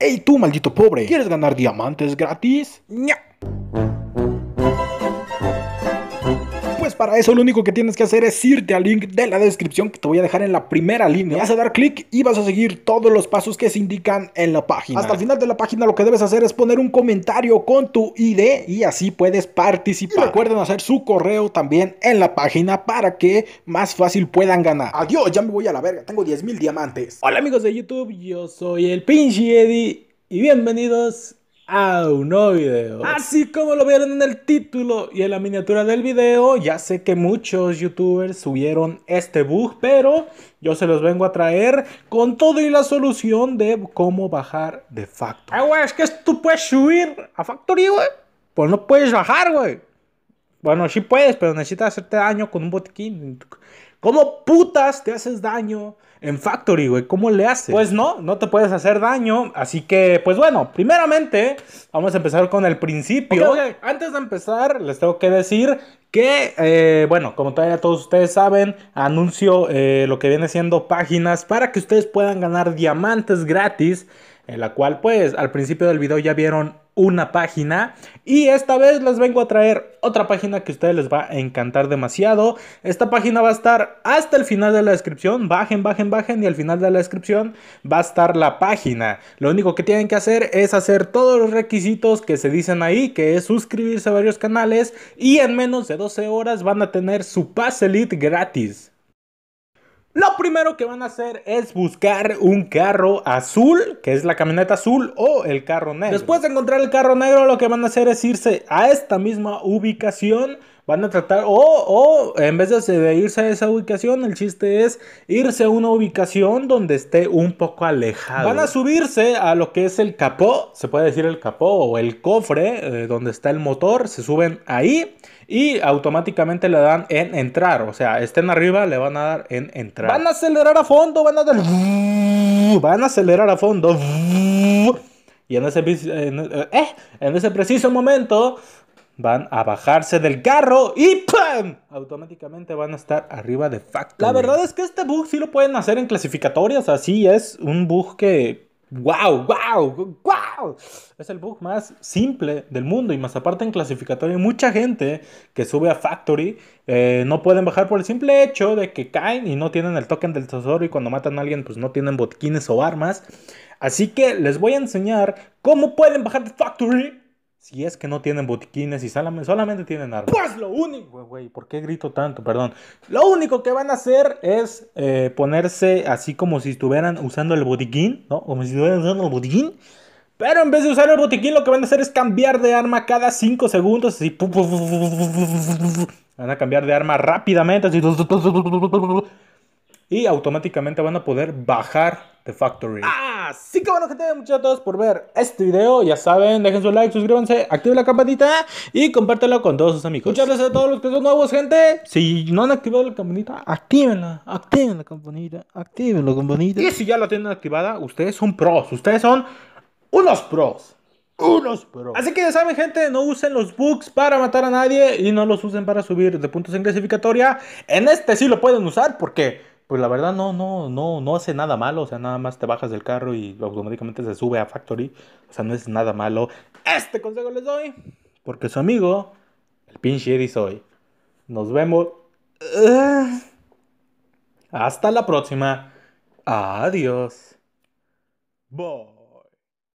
¡Ey tú, maldito pobre! ¿Quieres ganar diamantes gratis? ¡Nya! para eso lo único que tienes que hacer es irte al link de la descripción que te voy a dejar en la primera línea. Vas a dar clic y vas a seguir todos los pasos que se indican en la página. Hasta el final de la página lo que debes hacer es poner un comentario con tu ID y así puedes participar. recuerden hacer su correo también en la página para que más fácil puedan ganar. Adiós, ya me voy a la verga, tengo 10 mil diamantes. Hola amigos de YouTube, yo soy el pinche Eddie y bienvenidos a un nuevo video. Así como lo vieron en el título y en la miniatura del video, ya sé que muchos youtubers subieron este bug, pero yo se los vengo a traer con todo y la solución de cómo bajar de Factory. Ay, ah, güey, es que tú puedes subir a Factory, güey. Pues no puedes bajar, güey. Bueno, sí puedes, pero necesitas hacerte daño con un botiquín. ¿Cómo putas te haces daño en Factory, güey? ¿Cómo le haces? Pues no, no te puedes hacer daño. Así que, pues bueno, primeramente vamos a empezar con el principio. Antes de empezar, les tengo que decir que, eh, bueno, como todavía todos ustedes saben, anuncio eh, lo que viene siendo páginas para que ustedes puedan ganar diamantes gratis en la cual pues al principio del video ya vieron una página y esta vez les vengo a traer otra página que a ustedes les va a encantar demasiado. Esta página va a estar hasta el final de la descripción, bajen, bajen, bajen y al final de la descripción va a estar la página. Lo único que tienen que hacer es hacer todos los requisitos que se dicen ahí, que es suscribirse a varios canales y en menos de 12 horas van a tener su pase elite gratis. Lo primero que van a hacer es buscar un carro azul, que es la camioneta azul, o el carro negro. Después de encontrar el carro negro, lo que van a hacer es irse a esta misma ubicación Van a tratar, o, o en vez de irse a esa ubicación, el chiste es irse a una ubicación donde esté un poco alejado. Van a subirse a lo que es el capó, se puede decir el capó o el cofre, eh, donde está el motor, se suben ahí y automáticamente le dan en entrar. O sea, estén arriba, le van a dar en entrar. Van a acelerar a fondo, van a dar. Van a acelerar a fondo. Y en ese, eh, eh, en ese preciso momento van a bajarse del carro y ¡pam! Automáticamente van a estar arriba de Factory. La verdad es que este bug sí lo pueden hacer en clasificatorias, así es un bug que... ¡Wow! ¡Wow! ¡Wow! Es el bug más simple del mundo y más aparte en clasificatoria. Mucha gente que sube a Factory eh, no pueden bajar por el simple hecho de que caen y no tienen el token del tesoro y cuando matan a alguien pues no tienen botiquines o armas. Así que les voy a enseñar cómo pueden bajar de Factory si es que no tienen botiquines y solamente tienen armas. Pues lo único, güey, ¿por qué grito tanto? Perdón. Lo único que van a hacer es ponerse así como si estuvieran usando el botiquín, ¿no? Como si estuvieran usando el botiquín. Pero en vez de usar el botiquín, lo que van a hacer es cambiar de arma cada 5 segundos. Así. Van a cambiar de arma rápidamente. Así y automáticamente van a poder bajar de Factory. Así que bueno, gente, muchas gracias por ver este video. Ya saben, dejen su like, suscríbanse, activen la campanita y compártelo con todos sus amigos. Muchas gracias a todos los que son nuevos, gente. Si no han activado la campanita, actívenla, activen la campanita, activen la campanita. Y si ya la tienen activada, ustedes son pros, ustedes son unos pros. Unos pros. Así que ya saben, gente, no usen los bugs para matar a nadie y no los usen para subir de puntos en clasificatoria. En este sí lo pueden usar porque pues la verdad no, no, no, no hace nada malo, o sea, nada más te bajas del carro y automáticamente se sube a Factory, o sea, no es nada malo. Este consejo les doy, porque su amigo, el pinche Eddie soy. Nos vemos. Eh, hasta la próxima. Adiós. Bo.